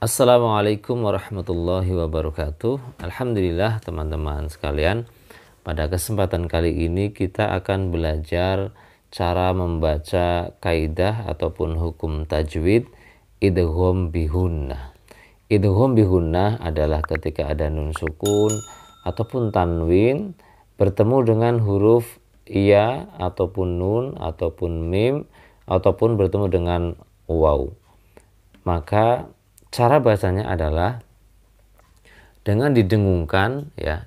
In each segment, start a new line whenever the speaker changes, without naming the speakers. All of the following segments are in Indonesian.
Assalamualaikum warahmatullahi wabarakatuh. Alhamdulillah teman-teman sekalian, pada kesempatan kali ini kita akan belajar cara membaca kaidah ataupun hukum tajwid idghom bihunnah. Idghom bihunnah adalah ketika ada nun sukun ataupun tanwin bertemu dengan huruf iya ataupun nun ataupun mim ataupun bertemu dengan waw. Maka cara bahasanya adalah dengan didengungkan ya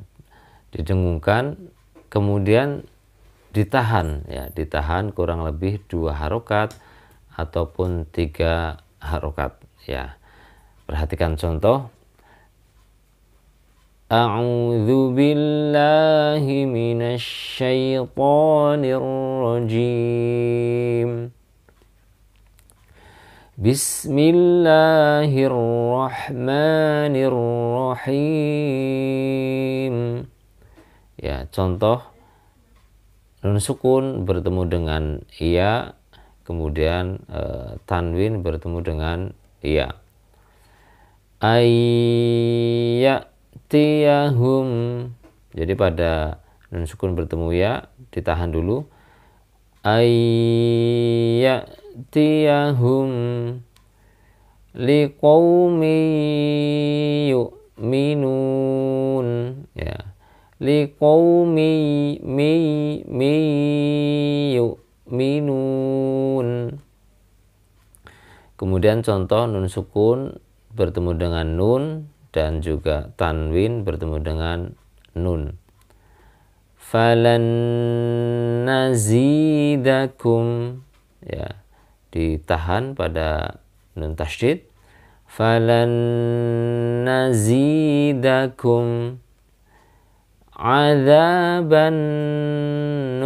didengungkan kemudian ditahan ya ditahan kurang lebih dua harokat ataupun tiga harokat ya perhatikan contoh A'udzu billahi minasy syaithanir rajim Bismillahirrahmanirrahim. Ya, contoh nun sukun bertemu dengan ia, kemudian e, tanwin bertemu dengan ia. Ayyatiyahum. Jadi pada nun sukun bertemu ya ditahan dulu. Ayyatiyahum يأتيهم لقوم yu'minun ya لقوم mi mi yu'minun kemudian contoh nun sukun bertemu dengan nun dan juga tanwin bertemu dengan nun falan nazidakum ya ditahan pada nun tasydid falan nazidakum azaban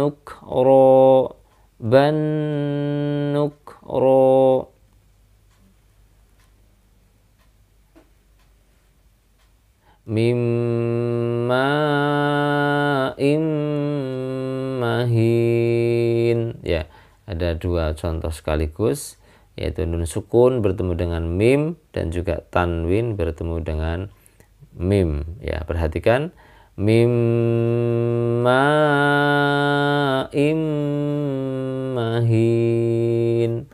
nukro ban nukro mim ada dua contoh sekaligus yaitu nun sukun bertemu dengan mim dan juga tanwin bertemu dengan mim ya perhatikan mimma immahin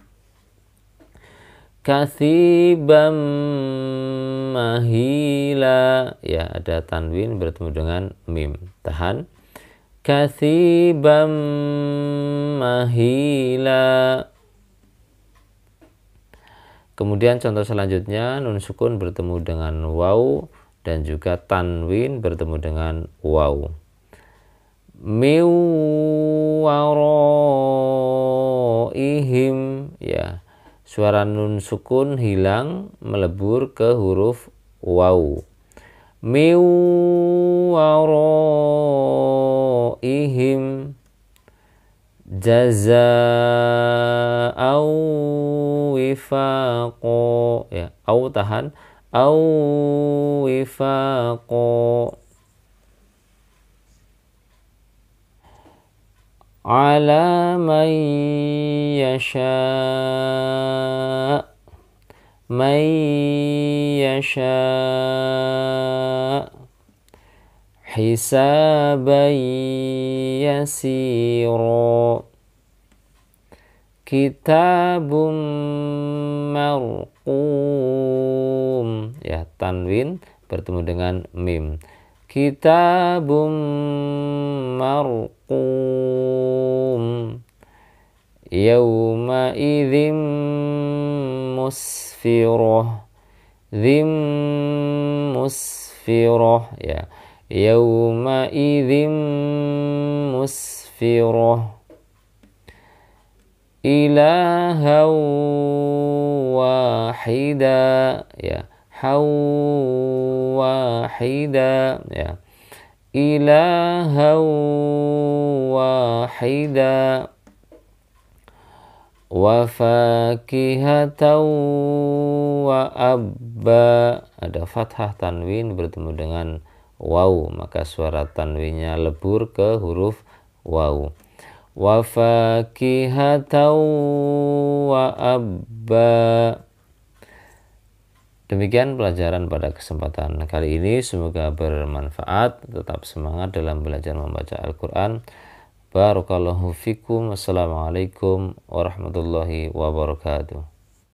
kasibam mahila ya ada tanwin bertemu dengan mim tahan كثيبا mahila Kemudian contoh selanjutnya nun sukun bertemu dengan waw dan juga tanwin bertemu dengan waw. miwaroihim ya. Suara nun sukun hilang melebur ke huruf waw. من ورائهم جزاء وفاقا أو تهن أو وفاقا على من يشاء من يشاء حسابا يسيرا كتاب مرقوم ya tanwin bertemu dengan mim kitabum marqum yauma idzim musfirah dzim musfirah ya يومئذ مسفرة إلها واحدا يا واحدا يا إلها واحدا وفاكهة وأبا ada fathah tanwin bertemu dengan waw maka suara tanwinnya lebur ke huruf waw wa wa abba Demikian pelajaran pada kesempatan kali ini. Semoga bermanfaat. Tetap semangat dalam belajar membaca Al-Quran. Barakallahu fikum. Assalamualaikum. warahmatullahi wabarakatuh.